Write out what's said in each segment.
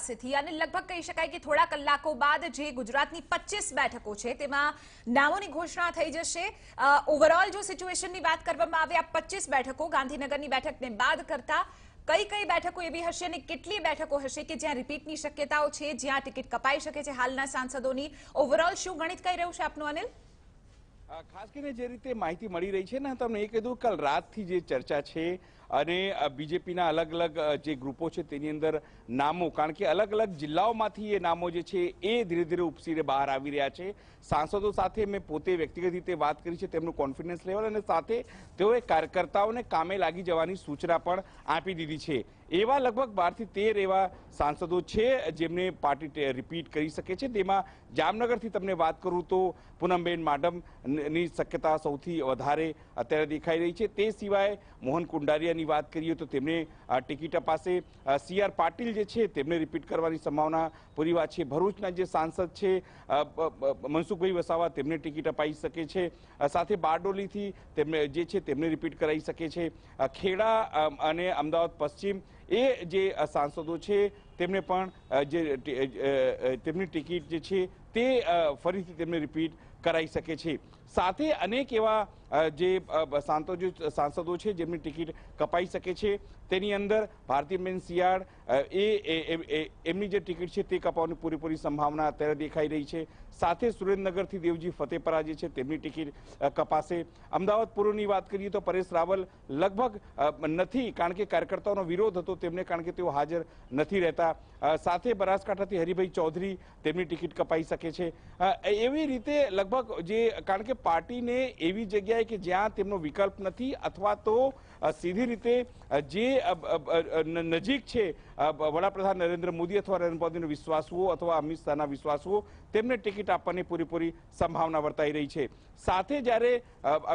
પાસેથી અને લગભગ કહી શકાય કે થોડા કલાકો બાદ જે ગુજરાતની પચીસ બેઠકો છે તેમાં નામોની ઘોષણા થઈ જશે ઓવરઓલ જો સિચ્યુએશનની વાત કરવામાં આવે આ પચીસ બેઠકો ગાંધીનગરની બેઠકને બાદ કરતા કઈ કઈ બેઠકો એવી હશે અને કેટલી બેઠકો હશે કે જ્યાં રિપીટની શક્યતાઓ છે જ્યાં ટિકિટ કપાઈ શકે છે હાલના સાંસદોની ઓવરઓલ શું ગણિત કહી રહ્યું છે આપનું અનિલ ખાસ કરીને જે રીતે માહિતી મળી રહી છે ને તમને એ કીધું કાલ રાતથી જે ચર્ચા છે અને બીજેપીના અલગ અલગ જે ગ્રુપો છે તેની અંદર નામો કારણ કે અલગ અલગ જિલ્લાઓમાંથી એ નામો જે છે એ ધીરે ધીરે ઉપસીને બહાર આવી રહ્યા છે સાંસદો સાથે મેં પોતે વ્યક્તિગત રીતે વાત કરી છે તેમનું કોન્ફિડન્સ લેવલ અને સાથે તેઓએ કાર્યકર્તાઓને કામે લાગી જવાની સૂચના પણ આપી દીધી છે એવા લગભગ બારથી તેર એવા સાંસદો છે જેમને પાર્ટી રિપીટ કરી શકે છે તેમાં જામનગરથી તમને વાત કરું તો પૂનમબેન માડમની શક્યતા સૌથી વધારે અત્યારે દેખાઈ રહી છે તે સિવાય મોહન કુંડારિયાની વાત કરીએ તો તેમને ટિકિટ અપાશે સી આર પાટીલ જે છે તેમને રિપીટ કરવાની સંભાવના પૂરી વાત છે ભરૂચના જે સાંસદ છે મનસુખભાઈ વસાવા તેમને ટિકિટ અપાઈ શકે છે સાથે બારડોલીથી તેમને જે છે તેમને રિપીટ કરાવી શકે છે ખેડા અને અમદાવાદ પશ્ચિમ એ જે સાંસદો છે તેમને પણ જે તેમની ટિકિટ જે છે તે ફરીથી તેમને રિપીટ કરાઈ શકે છે સાથે અનેક એવા જે સાંતો જે સાંસદો છે જેમની ટિકિટ કપાઈ શકે છે તેની અંદર ભારતીબેન શિયાળ એ એમની જે ટિકિટ છે તે કપાવવાની પૂરેપૂરી સંભાવના અત્યારે દેખાઈ રહી છે સાથે સુરેન્દ્રનગરથી દેવજી ફતેપરા જે છે તેમની ટિકિટ કપાશે અમદાવાદ પૂર્વની વાત કરીએ તો પરેશ રાવલ લગભગ નથી કારણ કે કાર્યકર્તાઓનો વિરોધ હતો તેમને કારણ કે તેઓ હાજર નથી રહેતા સાથે બનાસકાંઠાથી હરિભાઈ ચૌધરી તેમની ટિકિટ કપાઈ શકે છે એવી રીતે લગભગ જે કારણ કે પાર્ટીને એવી જગ્યાએ શકાય કે જ્યાં તેમનો વિકલ્પ નથી અથવા તો સીધી રીતે જે નજીક છે વડાપ્રધાન નરેન્દ્ર મોદી અથવા નરેન્દ્ર મોદીનો વિશ્વાસવો અથવા અમિત શાહના વિશ્વાસવો તેમને ટિકિટ આપવાની પૂરેપૂરી સંભાવના વર્તાઈ રહી છે સાથે જ્યારે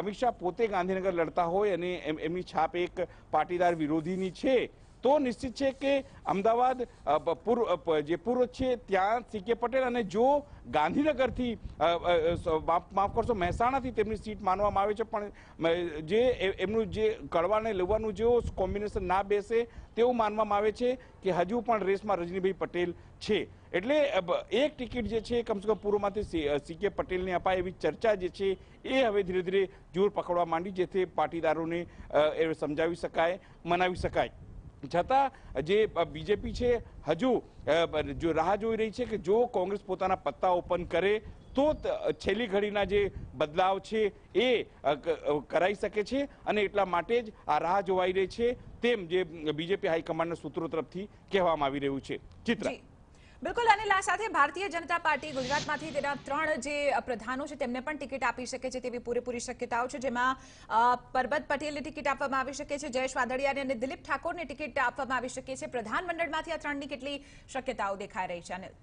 અમિત શાહ પોતે ગાંધીનગર લડતા હોય અને એમની છાપ એક પાટીદાર વિરોધીની છે તો નિશ્ચિત છે કે અમદાવાદ જે પૂર્વ છે ત્યાં સી કે પટેલ અને જો ગાંધીનગરથી માફ કરશો મહેસાણાથી તેમની સીટ માનવામાં આવે છે પણ જે એમનું જે કડવાને લેવાનું જેવો કોમ્બિનેશન ના બેસે તેવું માનવામાં આવે છે કે હજુ પણ રેસમાં રજનીભાઈ પટેલ છે એટલે એક ટિકિટ જે છે કમસે કમ પૂર્વમાંથી સી કે પટેલને અપાય એવી ચર્ચા જે છે એ હવે ધીરે ધીરે જોર પકડવા માંડી જેથી પાટીદારોને એ સમજાવી શકાય મનાવી શકાય છતાં જે બીજેપી છે હજુ જો રાહ જોઈ રહી છે કે જો કોંગ્રેસ પોતાના પત્તા ઓપન કરે તો છેલ્લી ઘડીના જે બદલાવ છે એ કરાઈ શકે છે અને એટલા માટે જ આ રાહ જોવાઈ રહી છે તેમ જે બીજેપી હાઈકમાન્ડના સૂત્રો તરફથી કહેવામાં આવી રહ્યું છે ચિત્રા બિલકુલ અને આ સાથે ભારતીય જનતા પાર્ટી ગુજરાતમાંથી તેના ત્રણ જે પ્રધાનો છે તેમને પણ ટિકિટ આપી શકે છે તેવી પૂરેપૂરી શક્યતાઓ છે જેમાં પરબત પટેલને ટિકિટ આપવામાં આવી શકે છે જયેશ વાદળિયાને અને દિલીપ ઠાકોરને ટિકિટ આપવામાં આવી શકે છે પ્રધાનમંડળમાંથી આ ત્રણની કેટલી શક્યતાઓ દેખાઈ રહી છે અનિલ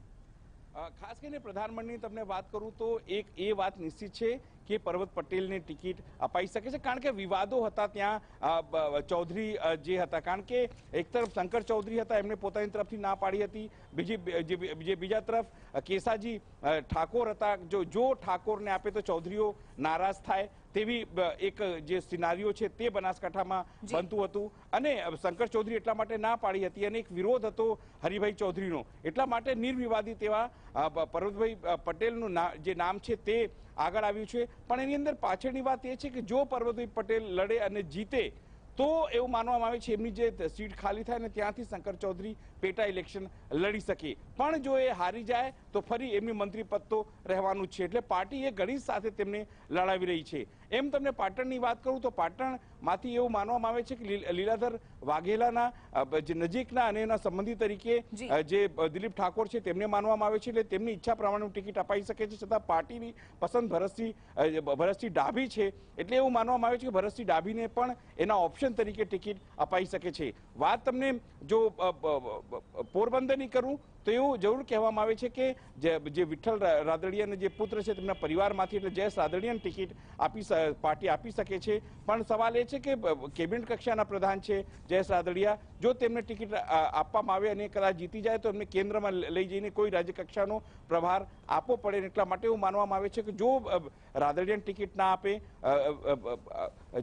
ખાસ કરીને પ્રધાનમંત્રીની તમને વાત કરું તો એક એ વાત નિશ્ચિત છે કે પર્વત પટેલને ટિકિટ અપાઈ શકે છે કારણ કે વિવાદો હતા ત્યાં ચૌધરી જે હતા કારણ કે એક તરફ શંકર ચૌધરી હતા એમને પોતાની તરફથી ના પાડી હતી બીજી જે બીજા તરફ કેસાજી ઠાકોર હતા જો જો ઠાકોરને આપે તો ચૌધરીઓ નારાજ થાય તેવી એક જે સિનારીઓ છે તે બનાસકાંઠામાં બનતું હતું અને શંકર ચૌધરી એટલા માટે ના પાડી હતી અને એક વિરોધ હતો હરિભાઈ ચૌધરીનો એટલા માટે નિર્વિવાદિત તેવા પર્વતભાઈ પટેલનું જે નામ છે તે આગળ આવ્યું છે પણ એની અંદર પાછળની વાત એ છે કે જો પર્વતભાઈ પટેલ લડે અને જીતે તો એવું માનવામાં આવે છે એમની જે સીટ ખાલી થાય ને ત્યાંથી શંકર ચૌધરી પેટા ઇલેક્શન લડી શકે પણ જો એ હારી જાય તો ફરી એમની મંત્રી પદ તો રહેવાનું છે એટલે પાર્ટી એ ગણિત સાથે તેમને લડાવી રહી છે એમ તમને પાટણની વાત કરું તો પાટણમાંથી એવું માનવામાં આવે છે કે લીલાધર વાઘેલાના નજીકના અને એના સંબંધી તરીકે જે દિલીપ ઠાકોર છે તેમને માનવામાં આવે છે એટલે તેમની ઈચ્છા પ્રમાણેનું ટિકિટ અપાઈ શકે છે છતાં પાર્ટીની પસંદ ભરતસિંહ ભરતસિંહ ડાભી છે એટલે એવું માનવામાં આવે છે કે ભરતસિંહ ડાભીને પણ એના ઓપ્શન તરીકે ટિકિટ અપાઈ શકે છે વાત તમને જો પોરબંદરની કરું તો એવું જરૂર કહેવામાં આવે છે કે જે વિઠ્ઠલ રાદડિયાના જે પુત્ર છે તેમના પરિવારમાંથી એટલે જયેશ રાદડિયાને ટિકિટ આપી પાર્ટી આપી શકે છે પણ સવાલ એ છે કે કેબિનેટ કક્ષાના પ્રધાન છે જયેશ રાદડિયા જો તેમને ટિકિટ આપવામાં આવે અને કદાચ જીતી જાય તો એમને કેન્દ્રમાં લઈ જઈને કોઈ રાજ્ય કક્ષાનો પ્રભાર આપવો પડે એટલા માટે એવું માનવામાં આવે છે કે જો રાદડિયાને ટિકિટ ના આપે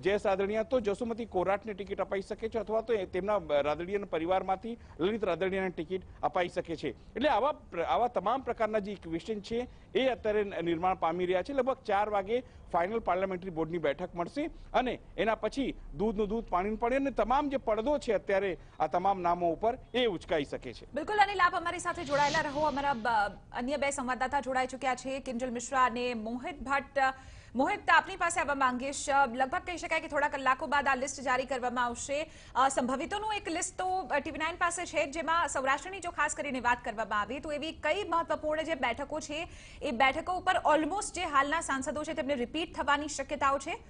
જયેશ રાદડિયા તો જસુમતી કોરાટને ટિકિટ અપાઈ શકે છે અથવા તો તેમના રાદડિયાના પરિવારમાંથી લલિત રાદડિયાને ટિકિટ અપાઈ શકે છે એટલે આવા આવા તમામ પ્રકારના જે ઇક્વેશન છે એ અત્યારે નિર્માણ પામી રહ્યા છે લગભગ ચાર વાગે ફાઇનલ પાર્લામેન્ટરી બોર્ડની બેઠક મળશે અને એના પછી દૂધનું દૂધ પાણીનું પાણી અને તમામ જે પડદો છે અત્યારે આ તમામ નામો ઉપર એ ઉચકાઈ શકે છે બિલકુલ અનિલ આપ અમારી સાથે જોડાયેલા રહો અમારા અન્ય બે સંવાદદાતા માં જોડાઈ ચૂક્યા છે કિંજલ મિશ્રા અને મોહિત ભટ્ટ મોહિત આપની પાસે આવવા માંગીશ લગભગ કહી શકાય કે થોડા કલાકો બાદ આ લિસ્ટ જારી કરવામાં આવશે સંભવિતોનું એક લિસ્ટ તો ટીવી નાઇન પાસે છે જેમાં સૌરાષ્ટ્રની જો ખાસ કરીને વાત કરવામાં આવી તો એવી કઈ મહત્વપૂર્ણ જે બેઠકો છે એ બેઠકો ઉપર ઓલમોસ્ટ જે હાલના સાંસદો છે તેમને રિપીટ થવાની શક્યતાઓ છે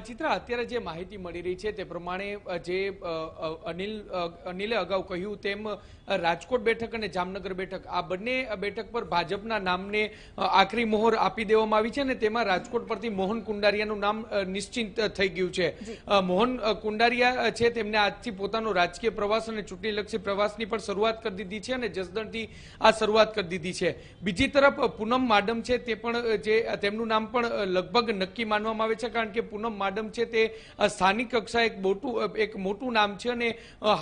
ચિત્ર અત્યારે જે માહિતી મળી રહી છે તે પ્રમાણે જે અનિલ અનિલે અગાઉ કહ્યું તેમ રાજકોટ બેઠક અને જામનગર બેઠક આ બંને બેઠક પર ભાજપના નામને આખરી મોહર આપી દેવામાં આવી છે અને તેમાં રાજકોટ પરથી મોહન કુંડારિયાનું નામ નિશ્ચિત થઈ ગયું છે મોહન કુંડારિયા છે તેમને આજથી પોતાનો રાજકીય પ્રવાસ અને ચૂંટણીલક્ષી પ્રવાસની પણ શરૂઆત કરી દીધી છે અને જસદણથી આ શરૂઆત કરી દીધી છે બીજી તરફ પૂનમ માડમ છે તે પણ જે તેમનું નામ પણ લગભગ નક્કી માનવામાં આવે છે કારણ કે પૂનમ માડમ છે તે સ્થાનિક કક્ષા એક મોટું એક મોટું નામ છે અને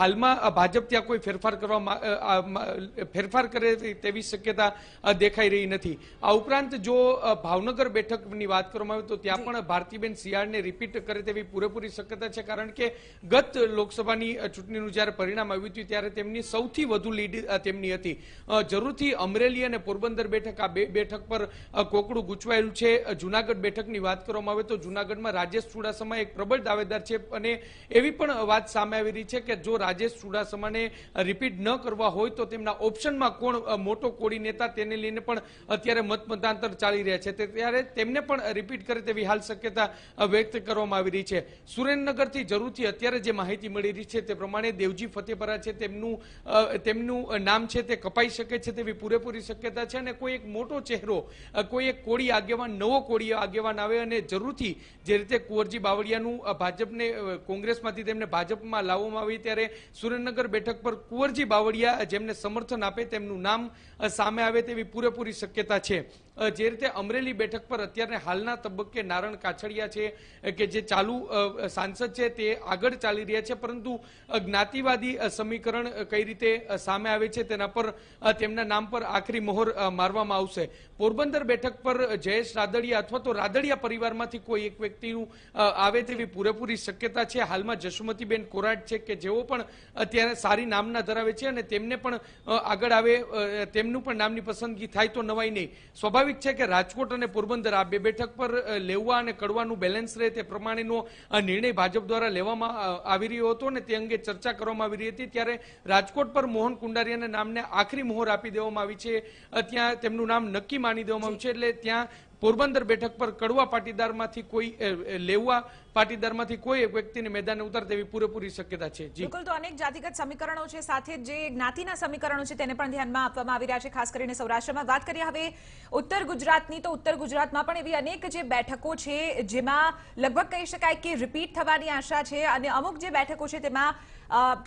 હાલમાં ભાજપ ત્યાં કોઈ ફેરફાર કરવામાં ફેરફાર કરે તેવી શક્યતા દેખાઈ રહી નથી આ ઉપરાંત જો ભાવનગર બેઠકની વાત કરવામાં આવે તો ત્યાં પણ ભારતીબેન શિયાળને રિપીટ કરે તેવી પૂરેપૂરી શક્યતા છે કારણ કે ગત લોકસભાની ચૂંટણીનું જ્યારે પરિણામ આવ્યું હતું ત્યારે તેમની સૌથી વધુ લીડ તેમની હતી જરૂરથી અમરેલી અને પોરબંદર બેઠક આ બે બેઠક પર કોકડું ગૂંચવાયેલું છે જુનાગઢ બેઠકની વાત કરવામાં આવે તો જુનાગઢમાં રાજેશ ચુડાસમા એક પ્રબળ દાવેદાર છે અને એવી પણ વાત સામે આવી રહી છે કે જો રાજેશ ચુડાસમાને રિપીટ ન કરવા હોય તો તેમના ઓપ્શનમાં કોણ મોટો કોળી નેતા તેને લઈને પણ અત્યારે મત મતાંતર ચાલી રહ્યા છે ત્યારે તેમને પણ રિપીટ કરે તેવી હાલ શક્યતા વ્યક્ત કરવામાં આવી રહી છે સુરેન્દ્રનગરથી જરૂરથી અત્યારે જે માહિતી મળી રહી છે તે પ્રમાણે દેવજી ફતેપરા છે તેમનું તેમનું નામ છે તે કપાઈ શકે છે તેવી પૂરેપૂરી શક્યતા છે અને કોઈ એક મોટો ચહેરો કોઈ એક કોળી આગેવાન નવો કોળી આગેવાન આવે અને જરૂરથી જે રીતે કુંવરજી બાવળિયાનું ભાજપને કોંગ્રેસમાંથી તેમને ભાજપમાં લાવવામાં આવી ત્યારે સુરેન્દ્રનગર બેઠક પર કુંવરજી બાવળિયા વડિયા જેમને સમર્થન આપે તેમનું નામ સામે આવે તેવી પૂરેપૂરી શક્યતા છે જે રીતે અમરેલી બેઠક પર અત્યારે હાલના તબક્કે નારણ કાછડિયા છે કે જે ચાલુ સાંસદ છે તે આગળ ચાલી રહ્યા છે પરંતુ જ્ઞાતિવાદી સમીકરણ કઈ રીતે સામે આવે છે તેના પર તેમના નામ પર આખરી મોહર મારવામાં આવશે પોરબંદર બેઠક પર જયેશ રાદડિયા અથવા તો રાદડિયા પરિવારમાંથી કોઈ એક વ્યક્તિનું આવે તેવી પૂરેપૂરી શક્યતા છે હાલમાં જશુમતીબેન કોરાટ છે કે જેઓ પણ અત્યારે સારી નામના ધરાવે છે અને તેમને પણ આગળ આવે તેમનું પણ નામની પસંદગી થાય તો નવાઈ નહીં સ્વાભાવિક સ્વાભાવિક છે કે રાજકોટ અને પોરબંદર આ બે બેઠક પર લેવા અને કડવાનું બેલેન્સ રહે તે પ્રમાણેનો નિર્ણય ભાજપ દ્વારા લેવામાં આવી રહ્યો હતો અને તે અંગે ચર્ચા કરવામાં આવી રહી હતી ત્યારે રાજકોટ પર મોહન કુંડારિયાના નામને આખરી મોહર આપી દેવામાં આવી છે ત્યાં તેમનું નામ નક્કી માની દેવામાં આવ્યું છે એટલે ત્યાં પોરબંદર બેઠક પર કડવા પાટીદારમાંથી કોઈ લેવા પાટીદારમાંથી કોઈ એક વ્યક્તિને મેદાને ઉતાર તેવી પૂરેપૂરી શક્યતા છે બિલકુલ તો અનેક જાતિગત સમીકરણો છે સાથે જે જ્ઞાતિના સમીકરણો છે તેને પણ ધ્યાનમાં આપવામાં આવી રહ્યા છે ખાસ કરીને સૌરાષ્ટ્રમાં વાત કરીએ હવે ઉત્તર ગુજરાતની તો ઉત્તર ગુજરાતમાં પણ એવી અનેક જે બેઠકો છે જેમાં લગભગ કહી શકાય કે રિપીટ થવાની આશા છે અને અમુક જે બેઠકો છે તેમાં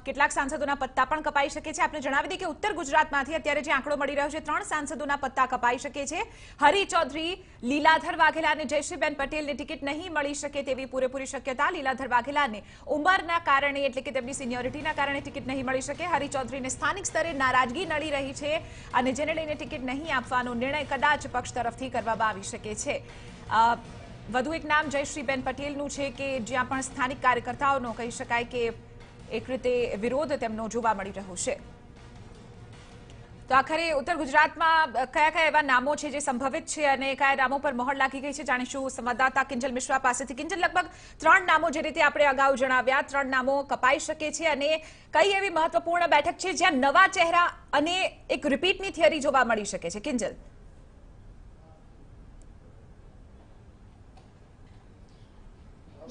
કેટલાક સાંસદોના પત્તા પણ કપાઈ શકે છે આપણે જણાવી દઈએ કે ઉત્તર ગુજરાતમાંથી અત્યારે જે આંકડો મળી રહ્યો છે ત્રણ સાંસદોના પત્તા કપાઈ શકે છે હરી ચૌધરી લીલાધર વાઘેલા અને જયશ્રીબેન પટેલને ટિકિટ નહીં મળી શકે તેવી પૂરેપૂરી પૂરી શક્યતા લીલાધર વાઘેલાને ઉંમરના કારણે એટલે કે તેમની સિનિયોરિટીના કારણે ટિકિટ નહીં મળી શકે હરિચૌધરીને સ્થાનિક સ્તરે નારાજગી નડી રહી છે અને જેને લઈને ટિકિટ નહીં આપવાનો નિર્ણય કદાચ પક્ષ તરફથી કરવામાં આવી શકે છે વધુ એક નામ જયશ્રીબેન પટેલનું છે કે જ્યાં પણ સ્થાનિક કાર્યકર્તાઓનો કહી શકાય કે એક રીતે વિરોધ તેમનો જોવા મળી રહ્યો છે તો આખરે ઉત્તર ગુજરાતમાં કયા કયા એવા નામો છે જે સંભવિત છે અને કયા નામો પર મહોર લાગી ગઈ છે જાણીશું સંવાદદાતા કિંજલ મિશ્રા પાસેથી કિંજલ લગભગ ત્રણ નામો જે રીતે આપણે અગાઉ જણાવ્યા ત્રણ નામો કપાઈ શકે છે અને કઈ એવી મહત્વપૂર્ણ બેઠક છે જ્યાં નવા ચહેરા અને એક રિપીટની થિયરી જોવા મળી શકે છે કિંજલ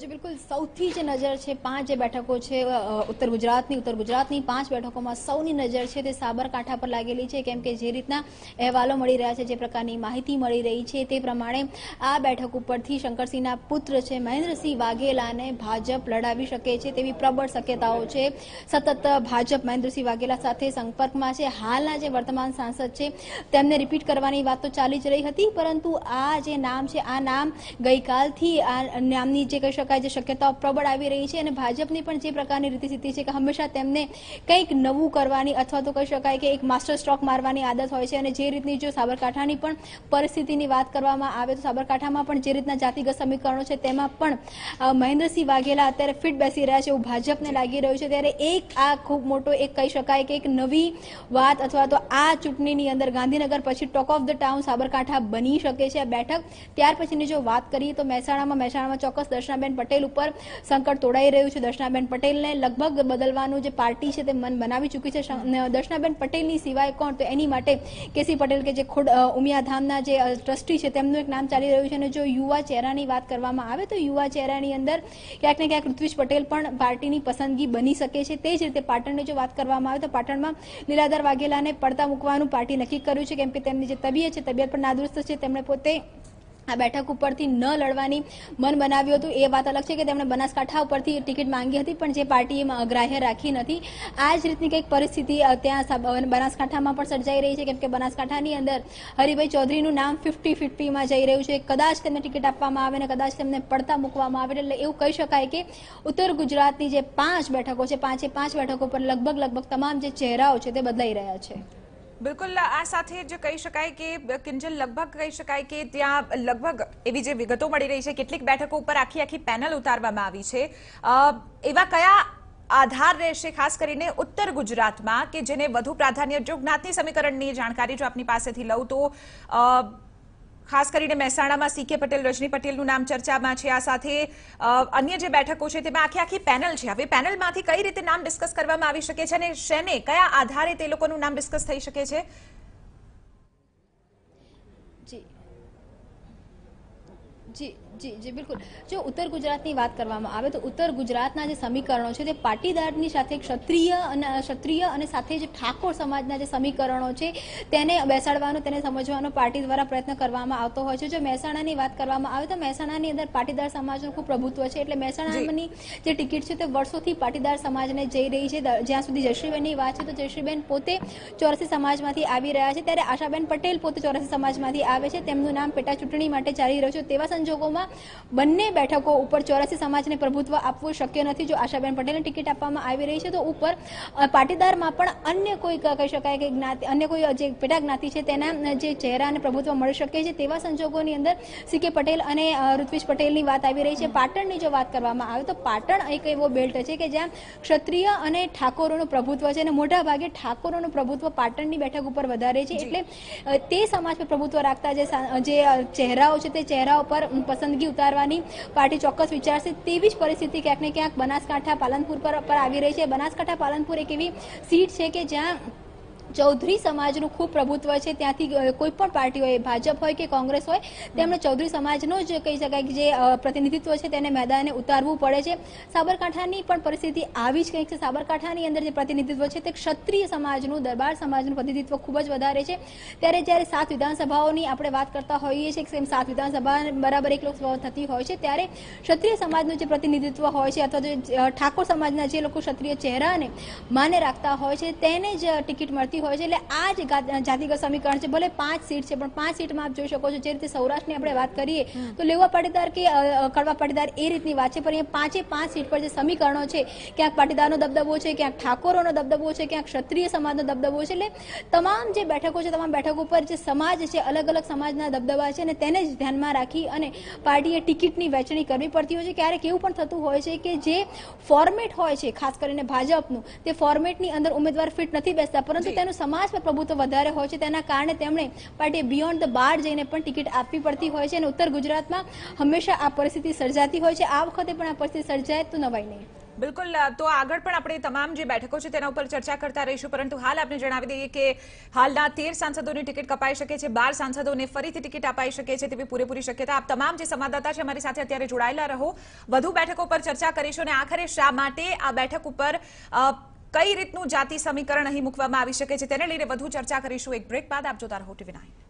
જે બિલકુલ સૌથી જે નજર છે પાંચ જે બેઠકો છે ઉત્તર ગુજરાતની ઉત્તર ગુજરાતની પાંચ બેઠકોમાં સૌની નજર છે તે સાબરકાંઠા પર લાગેલી છે કેમ કે જે રીતના અહેવાલો મળી રહ્યા છે જે પ્રકારની માહિતી મળી રહી છે તે પ્રમાણે આ બેઠક ઉપરથી શંકરસિંહના પુત્ર છે મહેન્દ્રસિંહ વાઘેલાને ભાજપ લડાવી શકે છે તેવી પ્રબળ શક્યતાઓ છે સતત ભાજપ મહેન્દ્રસિંહ વાઘેલા સાથે સંપર્કમાં છે હાલના જે વર્તમાન સાંસદ છે તેમને રિપીટ કરવાની વાત તો ચાલી જ રહી હતી પરંતુ આ જે નામ છે આ નામ ગઈકાલથી આ નામની જે કહી શકાય જે શક્યતાઓ પ્રબળ આવી રહી છે અને ભાજપની પણ જે પ્રકારની રીતિ છે કે હંમેશા તેમને કંઈક નવું કરવાની અથવા તો કહી શકાય કે એક માસ્ટર સ્ટ્રોક મારવાની આદત હોય છે અને જે રીતની જો સાબરકાંઠાની પણ પરિસ્થિતિની વાત કરવામાં આવે તો સાબરકાંઠામાં પણ જે રીતના જાતિગત સમીકરણો છે તેમાં પણ મહેન્દ્રસિંહ વાઘેલા અત્યારે ફિટ બેસી રહ્યા છે એવું ભાજપને લાગી રહ્યું છે ત્યારે એક આ ખૂબ મોટો એક કહી શકાય કે એક નવી વાત અથવા તો આ ચૂંટણીની અંદર ગાંધીનગર પછી talk of the town Sabarkantha બની શકે છે આ બેઠક ત્યાર પછીની જો વાત કરીએ તો મહેસાણામાં મહેસાણામાં ચોક્કસ દર્શનાબેન પટેલ ઉપર સંકટ તોડાઈ રહ્યું છે દર્શનાબેન પટેલને લગભગ બદલવાનું જે પાર્ટી છે તે મન બનાવી ચૂકી છે દર્શનાબેન પટેલની સિવાય કોણ તો એની માટે કેસી પટેલ કે જે ખોડ ઉમિયાધામના જે ટ્રસ્ટી છે તેમનું એક નામ ચાલી રહ્યું છે અને જો યુવા ચહેરાની વાત કરવામાં આવે તો યુવા ચહેરાની અંદર ક્યાંક ને ક્યાંક ઋત્વિજ પટેલ પણ પાર્ટીની પસંદગી બની શકે છે તે જ રીતે પાટણની જો વાત કરવામાં આવે તો પાટણમાં લીલાધર વાઘેલાને પડતા મૂકવાનું પાર્ટી નક્કી કર્યું છે કેમ કે તેમની જે તબિયત છે તબિયત પણ નાદુરસ્ત છે તેમણે પોતે આ બેઠક ઉપરથી ન લડવાની મન બનાવ્યું હતું એ વાત અલગ છે કે તેમણે બનાસકાંઠા ઉપરથી ટિકિટ માંગી હતી પણ જે પાર્ટીએ ગ્રાહ્ય રાખી નથી આ જ રીતની કંઈક પરિસ્થિતિ ત્યાં બનાસકાંઠામાં પણ સર્જાઈ રહી છે કેમ કે બનાસકાંઠાની અંદર હરિભાઈ ચૌધરીનું નામ ફિફ્ટી ફિફ્ટીમાં જઈ રહ્યું છે કદાચ તેમને ટિકિટ આપવામાં આવે ને કદાચ તેમને પડતા મૂકવામાં આવે એટલે એવું કહી શકાય કે ઉત્તર ગુજરાતની જે પાંચ બેઠકો છે પાંચે પાંચ બેઠકો પર લગભગ લગભગ તમામ જે ચહેરાઓ છે તે બદલાઈ રહ્યા છે બિલકુલ આ સાથે જે કહી શકાય કે કિંજલ લગભગ કહી શકાય કે ત્યાં લગભગ એવી જે વિગતો મળી રહી છે કેટલીક બેઠકો ઉપર આખી આખી પેનલ ઉતારવામાં આવી છે એવા કયા આધાર રહેશે ખાસ કરીને ઉત્તર ગુજરાતમાં કે જેને વધુ પ્રાધાન્ય જો જ્ઞાતિ સમીકરણની જાણકારી જો આપની પાસેથી લઉં તો ખાસ કરીને મહેસાણામાં સીકે પટેલ રજની પટેલનું નામ ચર્ચામાં છે આ સાથે અન્ય જે બેઠકો છે તેમાં આખી આખી પેનલ છે હવે પેનલમાંથી કઈ રીતે નામ ડિસ્કસ કરવામાં આવી શકે છે અને શેને કયા આધારે તે લોકોનું નામ ડિસ્કસ થઈ શકે છે જી જી જી જી બિલકુલ જો ઉત્તર ગુજરાતની વાત કરવામાં આવે તો ઉત્તર ગુજરાતના જે સમીકરણો છે તે પાટીદારની સાથે ક્ષત્રિય અને ક્ષત્રિય અને સાથે જે ઠાકોર સમાજના જે સમીકરણો છે તેને બેસાડવાનો તેને સમજવાનો પાર્ટી દ્વારા પ્રયત્ન કરવામાં આવતો હોય છે જો મહેસાણાની વાત કરવામાં આવે તો મહેસાણાની અંદર પાટીદાર સમાજનું ખૂબ પ્રભુત્વ છે એટલે મહેસાણાની જે ટિકિટ છે તે વર્ષોથી પાટીદાર સમાજને જઈ રહી છે જ્યાં સુધી જયશ્રીબેનની વાત છે તો જયશ્રીબેન પોતે ચોરસી સમાજમાંથી આવી રહ્યા છે ત્યારે આશાબેન પટેલ પોતે ચોરસી સમાજમાંથી આવે છે તેમનું નામ પેટા ચૂંટણી માટે ચાલી રહ્યું છે તેવા સંજોગોમાં બંને બેઠકો ઉપર ચોરાસી સમાજને પ્રભુત્વ આપવું શક્ય નથી જો આશાબેન પટેલને ટિકિટ આપવામાં આવી રહી છે તો ઉપર પાટીદારમાં પણ અન્ય કોઈ કહી શકાય કે જ્ઞાતિ અન્ય કોઈ જે પેટા જ્ઞાતિ છે તેના જે ચહેરા અને પ્રભુત્વ મળી શકે છે તેવા સંજોગોની અંદર સી કે પટેલ અને ઋત્વિજ પટેલની વાત આવી રહી છે પાટણની જો વાત કરવામાં આવે તો પાટણ એક એવો બેલ્ટ છે કે જ્યાં ક્ષત્રિય અને ઠાકોરોનું પ્રભુત્વ છે અને મોટા ભાગે ઠાકોરોનું પ્રભુત્વ પાટણની બેઠક ઉપર વધારે છે એટલે તે સમાજ પર પ્રભુત્વ રાખતા જે ચહેરાઓ છે તે ચહેરા ઉપર પસંદગી ઉતારવાની પાર્ટી ચોક્કસ વિચારશે તેવી જ પરિસ્થિતિ ક્યાંક ને ક્યાંક બનાસકાંઠા પાલનપુર પર આવી રહી છે બનાસકાંઠા પાલનપુર એક એવી સીટ છે કે જ્યાં ચૌધરી સમાજનું ખૂબ પ્રભુત્વ છે ત્યાંથી કોઈ પણ પાર્ટી હોય ભાજપ હોય કે કોંગ્રેસ હોય તેમણે ચૌધરી સમાજનો જ કહી શકાય કે જે પ્રતિનિધિત્વ છે તેને મેદાને ઉતારવું પડે છે સાબરકાંઠાની પણ પરિસ્થિતિ આવી જ કંઈક છે સાબરકાંઠાની અંદર જે પ્રતિનિધિત્વ છે તે ક્ષત્રિય સમાજનું દરબાર સમાજનું પ્રતિનિધિત્વ ખૂબ જ વધારે છે ત્યારે જ્યારે સાત વિધાનસભાઓની આપણે વાત કરતા હોઈએ છીએ કે સાત વિધાનસભા બરાબર એક લોકસભા થતી હોય છે ત્યારે ક્ષત્રિય સમાજનું જે પ્રતિનિધિત્વ હોય છે અથવા જે ઠાકોર સમાજના જે લોકો ક્ષત્રિય ચહેરાને માને રાખતા હોય છે તેને જ ટિકિટ મળતી હોય છે એટલે આ જ જાતિગત સમીકરણ છે ભલે પાંચ સીટ છે પણ પાંચ સીટમાં આપ જોઈ શકો છો જે રીતે સૌરાષ્ટ્રની આપણે વાત કરીએ તો લેવા પાટીદાર કે કડવા પાટીદાર એ રીતની વાત છે પણ એ પાંચે પાંચ સીટ પર જે સમીકરણો છે ક્યાંક પાટીદારનો દબદબો છે ક્યાંક ઠાકોરોનો દબદબો છે ક્યાંક ક્ષત્રિય સમાજનો દબદબો છે એટલે તમામ જે બેઠકો છે તમામ બેઠકો પર જે સમાજ છે અલગ અલગ સમાજના દબદબા છે અને તેને જ ધ્યાનમાં રાખી અને પાર્ટીએ ટિકિટની વહેંચણી કરવી પડતી હોય છે ક્યારેક એવું પણ થતું હોય છે કે જે ફોર્મેટ હોય છે ખાસ કરીને ભાજપનું તે ફોર્મેટની અંદર ઉમેદવાર ફિટ નથી બેસતા પરંતુ તેનું સમાજ પર પ્રભુત્વ વધારે હોય છે તેના કારણે તેમણે પાર્ટી બિયોન્ડ ધ બાર જઈને પણ ટિકિટ આપવી પડતી હોય છે અને ઉત્તર ગુજરાતમાં હંમેશા આ પરિસ્થિતિ સર્જાતી હોય છે આ વખતે પણ આ પરિસ્થિતિ સર્જાય તો નવાય નહીં બિલકુલ તો આગળ પણ આપણે તમામ જે બેઠકો છે તેના ઉપર ચર્ચા કરતા રહીશું પરંતુ હાલ આપણે જણાવી દઈએ કે હાલના તેર સાંસદોની ટિકિટ કપાઈ શકે છે બાર સાંસદોને ફરીથી ટિકિટ અપાઈ શકે છે તેવી પૂરેપૂરી શક્યતા આપ તમામ જે સંવાદદાતા છે અમારી સાથે અત્યારે જોડાયેલા રહો વધુ બેઠકો પર ચર્ચા કરીશું અને આખરે શા માટે આ બેઠક ઉપર કઈ રીતનું જાતિ સમીકરણ અહીં મૂકવામાં આવી શકે છે તેને લઈને વધુ ચર્ચા કરીશું એક બ્રેક બાદ આપ જોતા રહો ટીવી નાઇન